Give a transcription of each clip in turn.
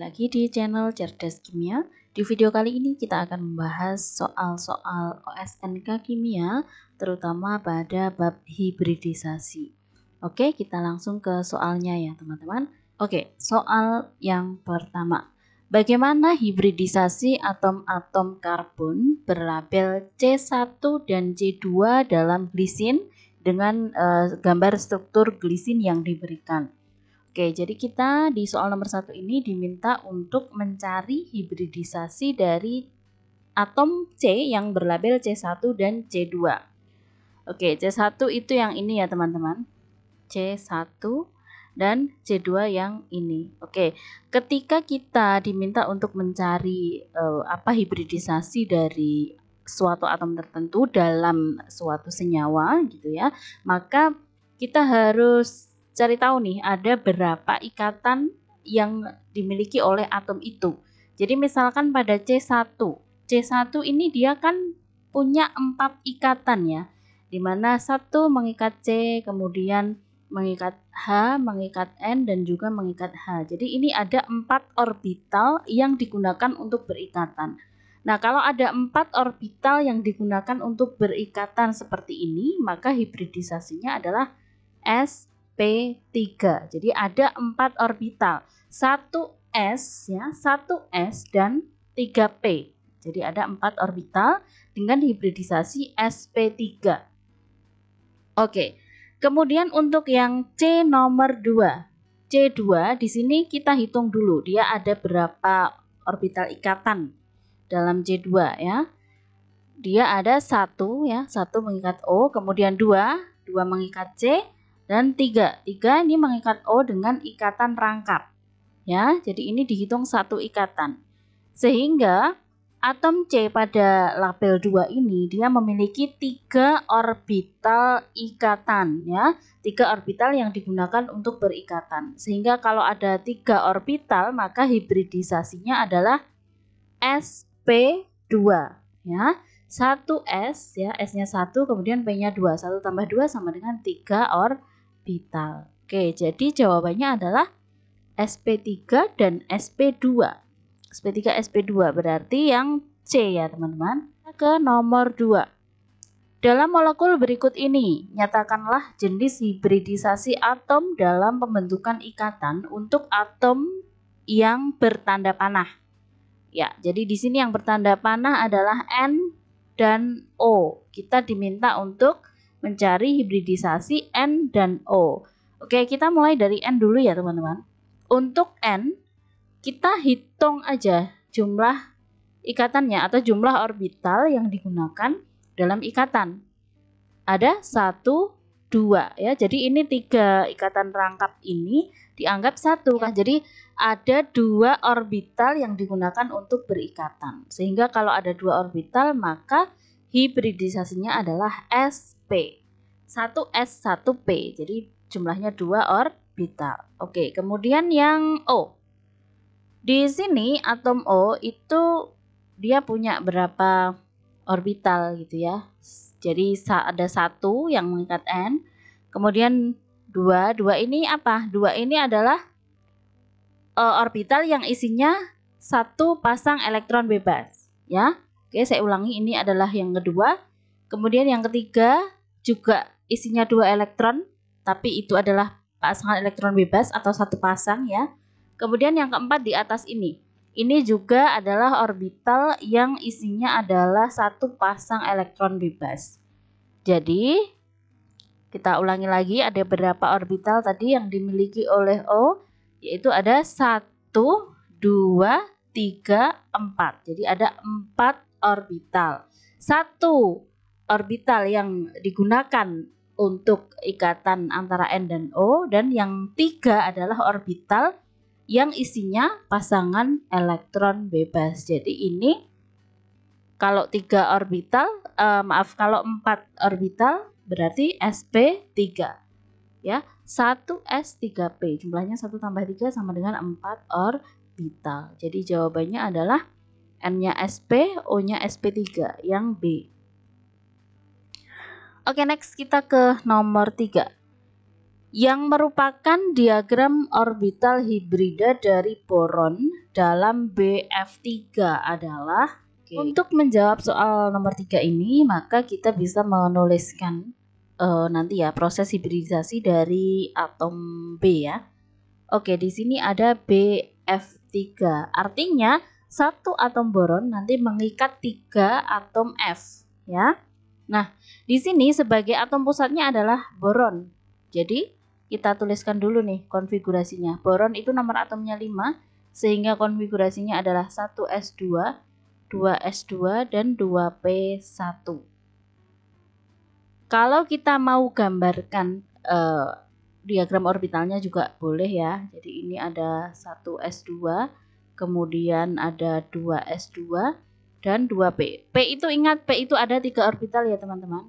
lagi di channel Cerdas Kimia. Di video kali ini kita akan membahas soal-soal OSNK kimia, terutama pada bab hibridisasi. Oke, kita langsung ke soalnya ya teman-teman. Oke, soal yang pertama. Bagaimana hibridisasi atom-atom karbon berlabel C1 dan C2 dalam glisin dengan eh, gambar struktur glisin yang diberikan? Oke, jadi kita di soal nomor satu ini diminta untuk mencari hibridisasi dari atom C yang berlabel C1 dan C2. Oke, C1 itu yang ini ya teman-teman. C1 dan C2 yang ini. Oke, ketika kita diminta untuk mencari uh, apa hibridisasi dari suatu atom tertentu dalam suatu senyawa gitu ya, maka kita harus cari tahu nih ada berapa ikatan yang dimiliki oleh atom itu. Jadi misalkan pada C1, C1 ini dia kan punya empat ikatan ya, dimana satu mengikat C, kemudian mengikat H, mengikat N, dan juga mengikat H. Jadi ini ada empat orbital yang digunakan untuk berikatan. Nah, kalau ada empat orbital yang digunakan untuk berikatan seperti ini, maka hibridisasinya adalah S, P3. Jadi ada empat orbital, 1S ya, 1S dan 3P. Jadi ada empat orbital dengan hibridisasi sp3. Oke. Kemudian untuk yang C nomor 2. C2 di sini kita hitung dulu dia ada berapa orbital ikatan dalam C2 ya. Dia ada satu ya, satu mengikat O, kemudian dua, dua mengikat C, dan tiga, tiga ini mengikat O dengan ikatan rangkap. Ya, jadi ini dihitung satu ikatan. Sehingga atom C pada label 2 ini dia memiliki tiga orbital ikatan ya, tiga orbital yang digunakan untuk berikatan. Sehingga kalau ada tiga orbital maka hibridisasinya adalah SP2 ya. 1 S ya, S-nya 1 kemudian P-nya 2. 1 tambah 2 sama dengan 3 orbital vital. Oke, jadi jawabannya adalah SP3 dan SP2. SP3, SP2 berarti yang C ya teman-teman. Ke nomor 2. Dalam molekul berikut ini, nyatakanlah jenis hibridisasi atom dalam pembentukan ikatan untuk atom yang bertanda panah. Ya, jadi di sini yang bertanda panah adalah N dan O. Kita diminta untuk mencari hibridisasi N dan O. Oke, kita mulai dari N dulu ya teman-teman. Untuk N, kita hitung aja jumlah ikatannya atau jumlah orbital yang digunakan dalam ikatan. Ada 1, 2 ya. Jadi ini tiga ikatan rangkap ini dianggap satu kan. Jadi ada dua orbital yang digunakan untuk berikatan. Sehingga kalau ada dua orbital maka hibridisasinya adalah S P. 1s 1p. Jadi jumlahnya dua orbital. Oke, kemudian yang O. Di sini atom O itu dia punya berapa orbital gitu ya. Jadi ada satu yang mengikat N, kemudian dua, dua ini apa? Dua ini adalah e, orbital yang isinya satu pasang elektron bebas, ya. Oke, saya ulangi ini adalah yang kedua. Kemudian yang ketiga juga isinya dua elektron, tapi itu adalah pasangan elektron bebas atau satu pasang ya. Kemudian yang keempat di atas ini. Ini juga adalah orbital yang isinya adalah satu pasang elektron bebas. Jadi, kita ulangi lagi ada berapa orbital tadi yang dimiliki oleh O, yaitu ada 1, 2, 3, 4. Jadi ada 4 orbital. satu orbital yang digunakan untuk ikatan antara N dan O dan yang tiga adalah orbital yang isinya pasangan elektron bebas. Jadi ini kalau tiga orbital, eh, maaf kalau empat orbital berarti sp3 ya satu s 3 p jumlahnya satu tambah tiga sama dengan empat orbital jadi jawabannya adalah n nya sp o nya sp3 yang b Oke, next kita ke nomor 3 yang merupakan diagram orbital hibrida dari boron dalam BF3 adalah okay. untuk menjawab soal nomor 3 ini maka kita bisa menuliskan uh, nanti ya proses hibridisasi dari atom B ya. Oke, di sini ada BF3. Artinya satu atom boron nanti mengikat tiga atom F ya. Nah, di sini sebagai atom pusatnya adalah boron. Jadi, kita tuliskan dulu nih konfigurasinya. Boron itu nomor atomnya 5, sehingga konfigurasinya adalah 1S2, 2S2, dan 2P1. Kalau kita mau gambarkan eh, diagram orbitalnya juga boleh ya. Jadi ini ada 1S2, kemudian ada 2S2, dan 2P. P itu ingat P itu ada tiga orbital ya teman-teman.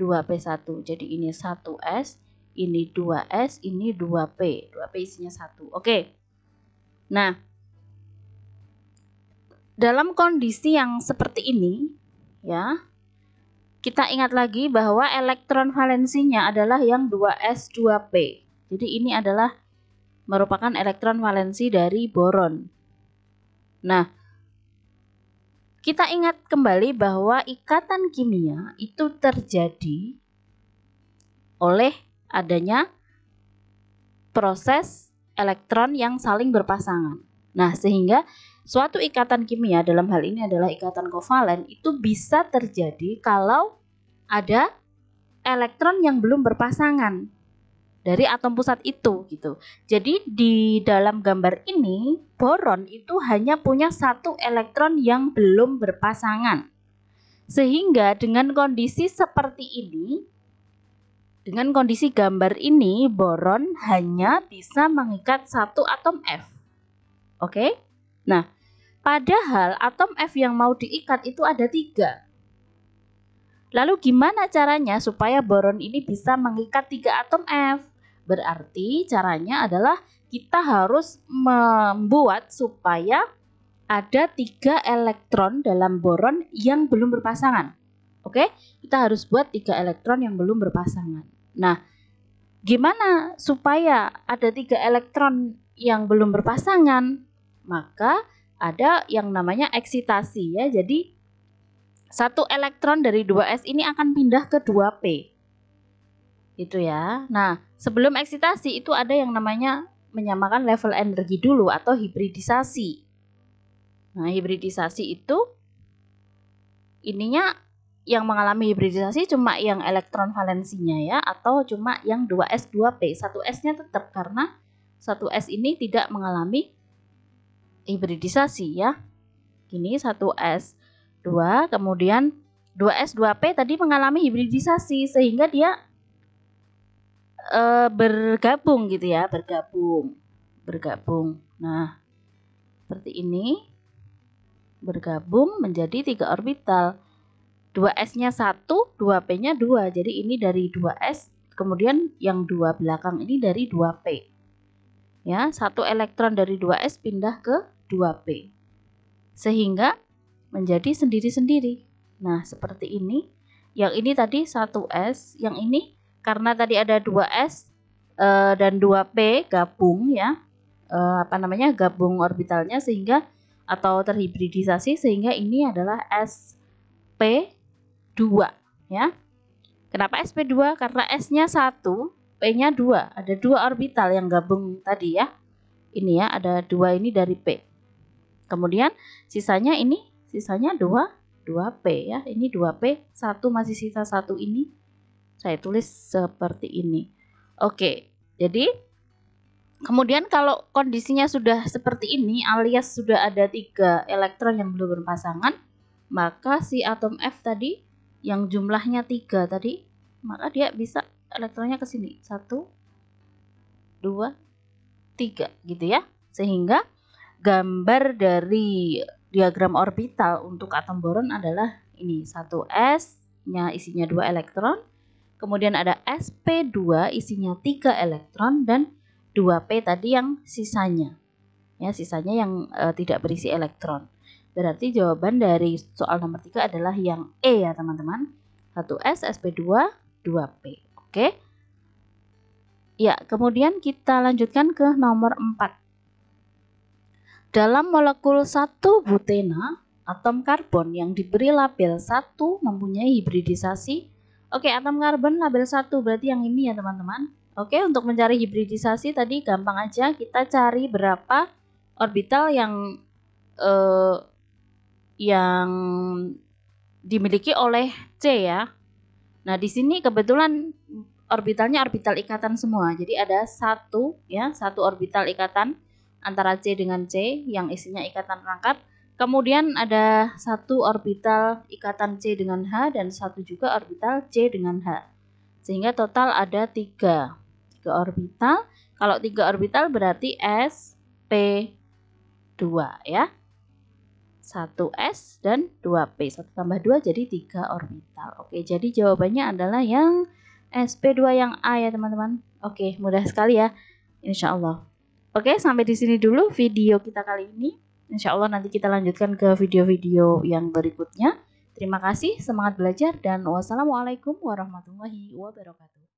2P1. Jadi ini 1S, ini 2S, ini 2P. 2P isinya 1. Oke. Nah, dalam kondisi yang seperti ini ya, kita ingat lagi bahwa elektron valensinya adalah yang 2S2P. Jadi ini adalah merupakan elektron valensi dari boron. Nah, kita ingat kembali bahwa ikatan kimia itu terjadi oleh adanya proses elektron yang saling berpasangan. Nah, sehingga suatu ikatan kimia dalam hal ini adalah ikatan kovalen itu bisa terjadi kalau ada elektron yang belum berpasangan dari atom pusat itu gitu. Jadi di dalam gambar ini boron itu hanya punya satu elektron yang belum berpasangan. Sehingga dengan kondisi seperti ini dengan kondisi gambar ini boron hanya bisa mengikat satu atom F. Oke? Nah, padahal atom F yang mau diikat itu ada tiga. Lalu gimana caranya supaya boron ini bisa mengikat tiga atom F? Berarti caranya adalah kita harus membuat supaya ada tiga elektron dalam boron yang belum berpasangan. Oke, kita harus buat tiga elektron yang belum berpasangan. Nah, gimana supaya ada tiga elektron yang belum berpasangan? Maka ada yang namanya eksitasi ya. Jadi satu elektron dari 2s ini akan pindah ke 2p. Itu ya. Nah, sebelum eksitasi itu ada yang namanya menyamakan level energi dulu atau hibridisasi. Nah, hibridisasi itu ininya yang mengalami hibridisasi cuma yang elektron valensinya ya atau cuma yang 2s 2p 1s-nya tetap karena 1s ini tidak mengalami hibridisasi ya Kini 1s 2 kemudian 2s 2p tadi mengalami hibridisasi sehingga dia uh, bergabung gitu ya, bergabung, bergabung. Nah, seperti ini bergabung menjadi tiga orbital. 2S-nya 1, 2P-nya 2. Jadi ini dari 2S, kemudian yang dua belakang ini dari 2P. Ya, satu elektron dari 2S pindah ke 2P. Sehingga menjadi sendiri-sendiri. Nah, seperti ini. Yang ini tadi 1S, yang ini karena tadi ada 2s e, eh, dan 2p gabung ya e, apa namanya gabung orbitalnya sehingga atau terhibridisasi sehingga ini adalah sp2 ya. Kenapa sp2? Karena s-nya 1, p-nya 2. Ada dua orbital yang gabung tadi ya. Ini ya, ada dua ini dari p. Kemudian sisanya ini, sisanya 2 2p ya. Ini 2p, 1 masih sisa satu ini saya tulis seperti ini. Oke, jadi kemudian kalau kondisinya sudah seperti ini alias sudah ada tiga elektron yang belum berpasangan, maka si atom F tadi yang jumlahnya tiga tadi, maka dia bisa elektronnya ke sini. Satu, dua, tiga gitu ya. Sehingga gambar dari diagram orbital untuk atom boron adalah ini satu s nya isinya dua elektron kemudian ada sp2 isinya 3 elektron dan 2p tadi yang sisanya ya sisanya yang e, tidak berisi elektron berarti jawaban dari soal nomor 3 adalah yang E ya teman-teman 1S SP2 2P oke ya kemudian kita lanjutkan ke nomor 4 dalam molekul 1 butena atom karbon yang diberi label 1 mempunyai hibridisasi Oke, atom karbon label 1 berarti yang ini ya teman-teman. Oke, untuk mencari hibridisasi tadi gampang aja kita cari berapa orbital yang uh, yang dimiliki oleh C ya. Nah, di sini kebetulan orbitalnya orbital ikatan semua. Jadi ada satu ya, satu orbital ikatan antara C dengan C yang isinya ikatan rangkap Kemudian ada satu orbital ikatan C dengan H dan satu juga orbital C dengan H. Sehingga total ada tiga, tiga orbital. Kalau tiga orbital berarti S, P, 2 ya. 1S dan 2P. 1 tambah 2 jadi tiga orbital. Oke, jadi jawabannya adalah yang SP2 yang A ya teman-teman. Oke, mudah sekali ya. Insya Allah. Oke, sampai di sini dulu video kita kali ini. Insya Allah nanti kita lanjutkan ke video-video yang berikutnya. Terima kasih, semangat belajar, dan wassalamualaikum warahmatullahi wabarakatuh.